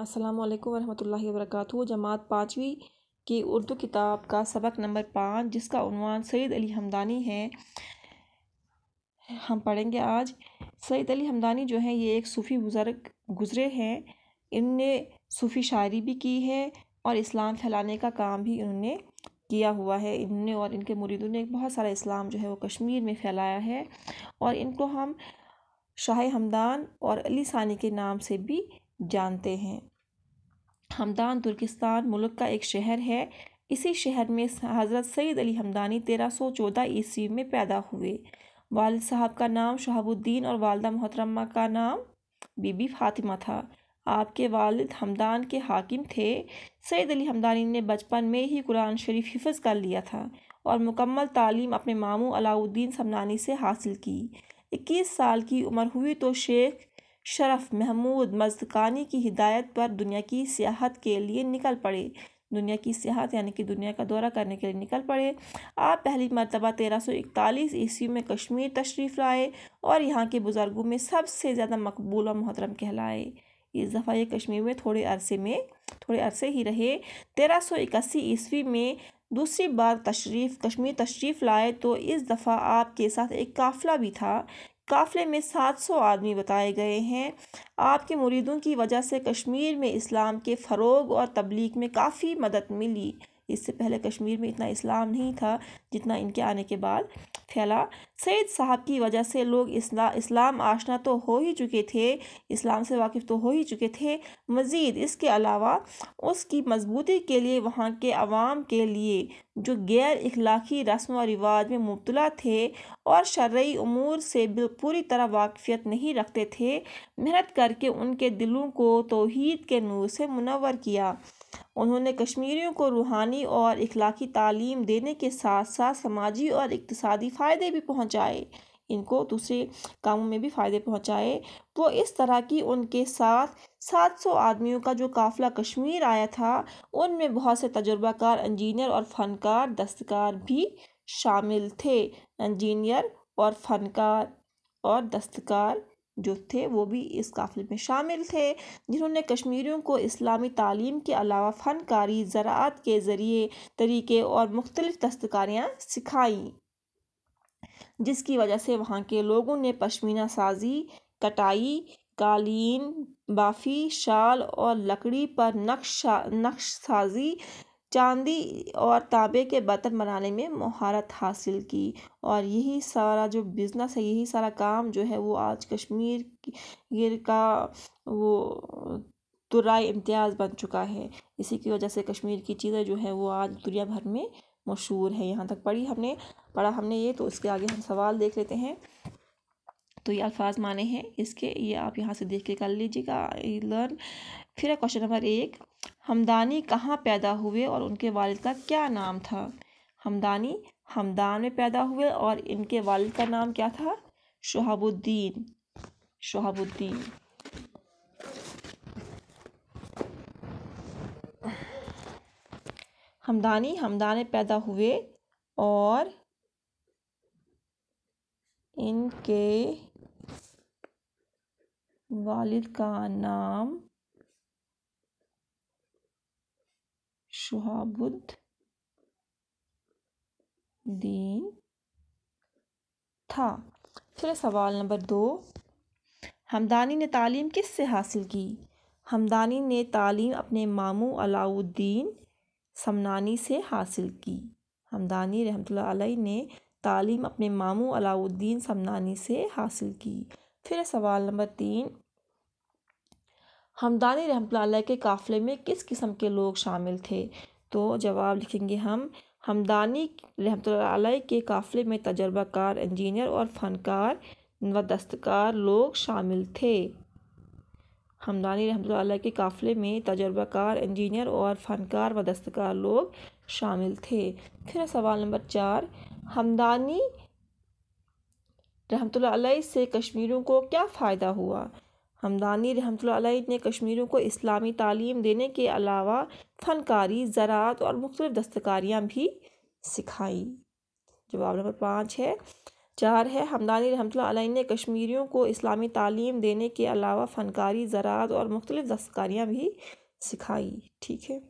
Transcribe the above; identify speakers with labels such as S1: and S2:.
S1: अस्सलाम वालेकुम रहमतुल्लाहि व बरकातहू जमात पाँचवीं की उर्दू किताब का सबक नंबर पाँच जिसका उनवान सैद अली हमदानी है हम पढ़ेंगे आज सईद अली हमदानी जो हैं ये एक सूफ़ी बुजर्ग गुज़रे हैं इनने सूफ़ी शायरी भी की है और इस्लाम फैलाने का काम भी इन्होंने किया हुआ है इन्होंने और इनके मुरीदों ने बहुत सारा इस्लाम जो है वो कश्मीर में फैलाया है और इनको हम शाह हमदान और अली सानी के नाम से भी जानते हैं हमदान तुर्किस्तान मुल्क का एक शहर है इसी शहर में हज़रत सैद अली हमदानी तेरह सौ चौदह ईस्वी में पैदा हुए वालद साहब का नाम शहाबुद्दीन और वालदा मोहतरमा का नाम बीबी फातिमा था आपके वालिद हमदान के हाकिम थे सैद अली हमदानी ने बचपन में ही कुरान शरीफ हिफज कर लिया था और मुकम्मल तालीम अपने मामू अलाउद्दीन समनानी से हासिल की इक्कीस साल की उम्र हुई तो शेख शरफ महमूद मजदकानी की हिदायत पर दुनिया की सियाहत के लिए निकल पड़े दुनिया की सियाहत यानी कि दुनिया का दौरा करने के लिए निकल पड़े आप पहली मरतबा तेरह सौ इकतालीस ईस्वी में कश्मीर तशरीफ़ लाए और यहाँ के बुज़ुर्गों में सबसे ज़्यादा मकबूल और मोहतरम कहलाए इस दफ़ा ये कश्मीर में थोड़े अरसे में थोड़े अरसे ही रहे तेरह सौ इक्यासी ईस्वी में दूसरी बार तशरीफ़ कश्मीर तशरीफ़ लाए तो इस दफ़ा आपके साथ एक काफ़िला भी था काफ़िले में 700 आदमी बताए गए हैं आपके मुरीदों की वजह से कश्मीर में इस्लाम के फ़रोग और तबलीग में काफ़ी मदद मिली इससे पहले कश्मीर में इतना इस्लाम नहीं था जितना इनके आने के बाद फैला सैद साहब की वजह से लोग इस्ला इस्लाम आशना तो हो ही चुके थे इस्लाम से वाकिफ़ तो हो ही चुके थे मज़ीद इसके अलावा उसकी मजबूती के लिए वहाँ के आवाम के लिए जो गैर अखलाकी रस्म व रिवाज में मुबतला थे और शर्य अमूर से पूरी तरह वाकफियत नहीं रखते थे मेहनत करके उनके दिलों को तोहद के नूर से मुनवर किया उन्होंने कश्मीरियों को रूहानी और इखलाकी तालीम देने के साथ साथ समाजी और इकतसादी फ़ायदे भी पहुँचाए इनको दूसरे कामों में भी फ़ायदे पहुँचाए वो इस तरह की उनके साथ 700 आदमियों का जो काफ़िला कश्मीर आया था उनमें बहुत से तजुर्बाकार इंजीनियर और फनकार दस्तकार भी शामिल थे इंजीनियर और फनकार और दस्तकार जो थे वो भी इस काफ़िले में शामिल थे जिन्होंने कश्मीरियों को इस्लामी तालीम के अलावा फ़नकारी ज़रात के ज़रिए तरीके और मुख्तलिफ़ दस्तकारियाँ सिखाई जिसकी वजह से वहाँ के लोगों ने पश्मीना साजी कटाई कालीन बाफ़ी शाल और लकड़ी पर नक्श नक्श साजी चांदी और तांबे के बर्तन बनाने में महारत हासिल की और यही सारा जो बिज़नेस है यही सारा काम जो है वो आज कश्मीर का वो तुराई इम्तियाज़ बन चुका है इसी की वजह से कश्मीर की चीज़ें जो है वो आज दुनिया भर में मशहूर है यहाँ तक पढ़ी हमने पढ़ा हमने ये तो इसके आगे हम सवाल देख लेते हैं तो ये अल्फाज माने हैं इसके ये आप यहाँ से देख के कर लीजिएगा लर्न फिर क्वेश्चन नंबर एक हमदानी कहाँ पैदा हुए और उनके वालिद का क्या नाम था हमदानी हमदान में पैदा हुए और इनके वालिद का नाम क्या था शहाबुद्दीन शहाबुद्दीन हमदानी हमदान में पैदा हुए और इनके वालिद का नाम शहाबुद्दीन था फिर सवाल नंबर दो हमदानी ने तालीम किस से हासिल की हमदानी ने तालीम अपने मामू अलाउद्दीन समनानी से हासिल की हमदानी रहमतुल्लाह ने तालीम अपने मामू अलाउद्दीन समनानी से हासिल की फिर सवाल नंबर तीन हमदानी रहमत के काफ़िले में किस किस्म के लोग शामिल थे तो जवाब लिखेंगे हम हमदानी रहमत के काफ़िले में तजर्बाकार इंजीनियर और फनकार व दस्तकार लोग शामिल थे हमदानी रहमत के काफ़िले में तजर्बाकार इंजीनियर और फनकार व दस्तकार लोग शामिल थे फिर सवाल नंबर चार हमदानी रहमत से कश्मीरों को क्या फ़ायदा हुआ हमदानी रहमत ने कश्मीरों को इस्लामी तालीम देने के अलावा फ़नकारी ज़रात और मुख्तलिफ़ दस्तकारियाँ भी सिखाई जवाब नंबर पाँच है चार है हमदानी रहमत ने कश्मीरियों को इस्लामी तालीम देने के अलावा फ़नकारी ज़रात और मुख्तलिफ़ दस्तकारियाँ भी सिखाई ठीक है